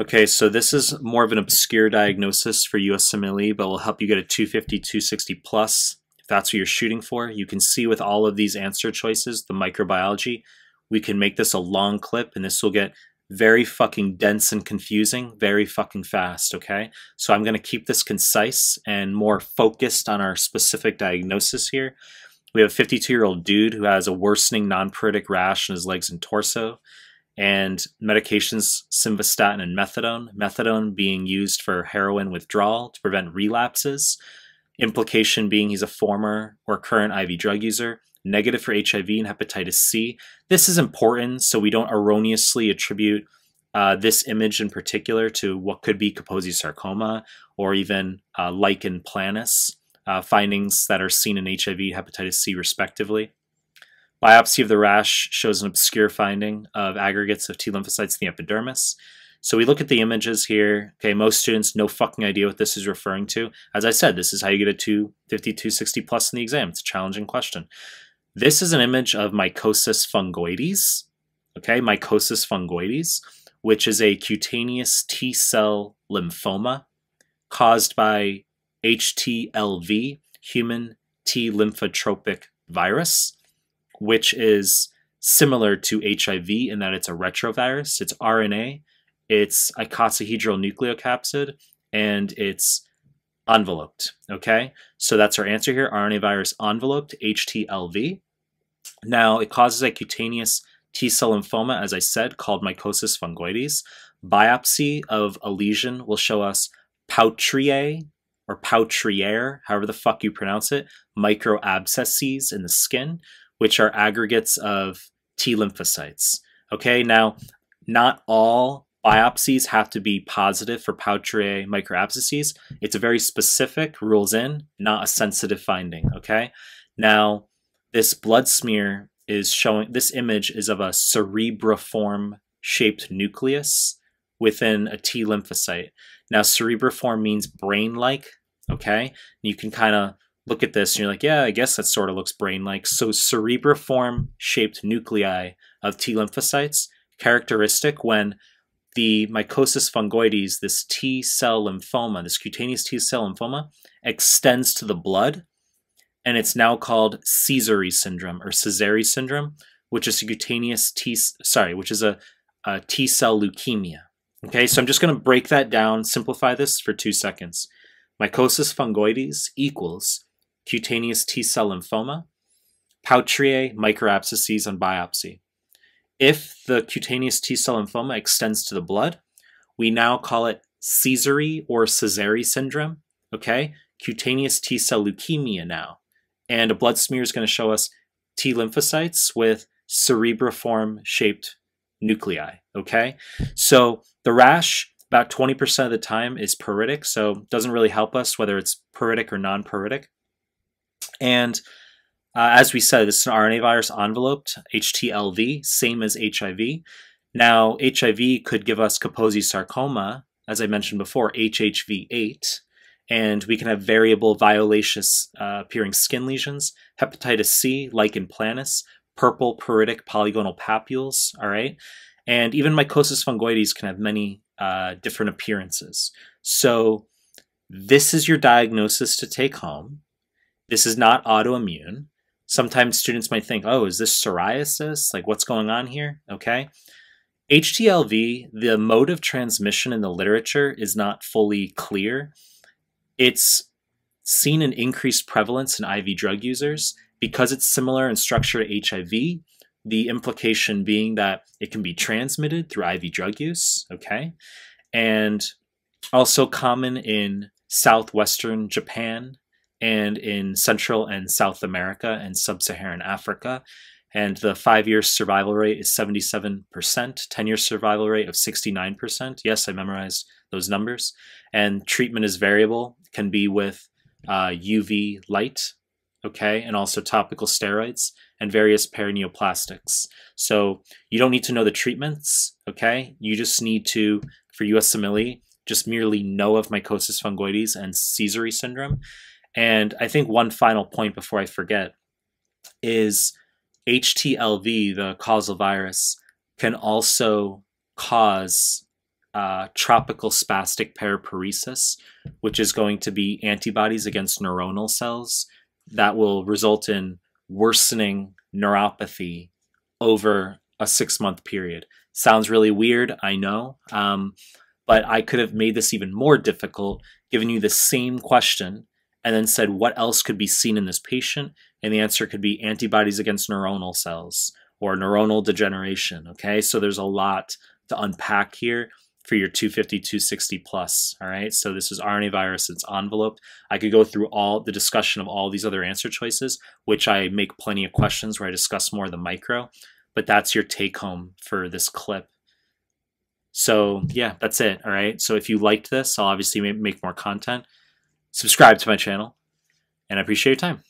Okay, so this is more of an obscure diagnosis for USMLE, but will help you get a 250, 260 plus. If that's what you're shooting for, you can see with all of these answer choices, the microbiology, we can make this a long clip and this will get very fucking dense and confusing very fucking fast, okay? So I'm gonna keep this concise and more focused on our specific diagnosis here. We have a 52 year old dude who has a worsening non paritic rash in his legs and torso and medications simvastatin and methadone, methadone being used for heroin withdrawal to prevent relapses, implication being he's a former or current IV drug user, negative for HIV and hepatitis C. This is important so we don't erroneously attribute uh, this image in particular to what could be Kaposi sarcoma or even uh, lichen planus, uh, findings that are seen in HIV, hepatitis C, respectively. Biopsy of the rash shows an obscure finding of aggregates of T lymphocytes in the epidermis. So we look at the images here. Okay, most students no fucking idea what this is referring to. As I said, this is how you get a 250, 260 plus in the exam. It's a challenging question. This is an image of mycosis fungoides, okay, mycosis fungoides, which is a cutaneous T cell lymphoma caused by HTLV, human T lymphotropic virus which is similar to HIV in that it's a retrovirus. It's RNA, it's icosahedral nucleocapsid, and it's enveloped. Okay, so that's our answer here RNA virus enveloped, HTLV. Now, it causes a cutaneous T cell lymphoma, as I said, called mycosis fungoides. Biopsy of a lesion will show us Poutrier or poutrier, however the fuck you pronounce it, microabscesses in the skin, which are aggregates of T lymphocytes. Okay, now not all biopsies have to be positive for Poutrier microabscesses. It's a very specific, rules in, not a sensitive finding. Okay, now this blood smear is showing this image is of a cerebriform shaped nucleus within a T lymphocyte. Now, cerebriform means brain like. Okay, you can kind of look at this and you're like, yeah, I guess that sort of looks brain like. So, cerebriform shaped nuclei of T lymphocytes, characteristic when the mycosis fungoides, this T cell lymphoma, this cutaneous T cell lymphoma, extends to the blood. And it's now called Caesary syndrome or Caesari syndrome, which is a cutaneous T, sorry, which is a, a T cell leukemia. Okay, so I'm just going to break that down, simplify this for two seconds. Mycosis fungoides equals cutaneous T cell lymphoma, Pautrier microabscesses on biopsy. If the cutaneous T cell lymphoma extends to the blood, we now call it Caesary or Caesari syndrome, okay? Cutaneous T cell leukemia now. And a blood smear is going to show us T lymphocytes with cerebriform shaped nuclei, okay? So the rash, about 20% of the time, is pruritic, so doesn't really help us whether it's pruritic or non pruritic. And uh, as we said, it's an RNA virus enveloped, HTLV, same as HIV. Now, HIV could give us Kaposi sarcoma, as I mentioned before, HHV8, and we can have variable violaceous uh, appearing skin lesions, hepatitis C, lichen planus, purple pruritic polygonal papules, all right? And even mycosis fungoides can have many uh, different appearances. So this is your diagnosis to take home. This is not autoimmune. Sometimes students might think, oh, is this psoriasis? Like, what's going on here? Okay. HTLV, the mode of transmission in the literature is not fully clear. It's seen an increased prevalence in IV drug users because it's similar in structure to HIV. The implication being that it can be transmitted through IV drug use, okay? And also common in southwestern Japan, and in Central and South America and Sub Saharan Africa. And the five year survival rate is 77%, 10 year survival rate of 69%. Yes, I memorized those numbers. And treatment is variable, can be with uh, UV light, okay, and also topical steroids and various perineoplastics. So you don't need to know the treatments, okay? You just need to, for USMLE, just merely know of mycosis fungoides and Caesary syndrome and I think one final point before I forget is HTLV, the causal virus, can also cause uh, tropical spastic paraparesis, which is going to be antibodies against neuronal cells that will result in worsening neuropathy over a six month period. Sounds really weird, I know, um, but I could have made this even more difficult, given you the same question and then said what else could be seen in this patient. And the answer could be antibodies against neuronal cells or neuronal degeneration. Okay, so there's a lot to unpack here for your 250, 260 plus. All right, so this is RNA virus, it's enveloped. I could go through all the discussion of all these other answer choices, which I make plenty of questions where I discuss more of the micro, but that's your take home for this clip. So yeah, that's it. All right. So if you liked this, I'll obviously make more content subscribe to my channel, and I appreciate your time.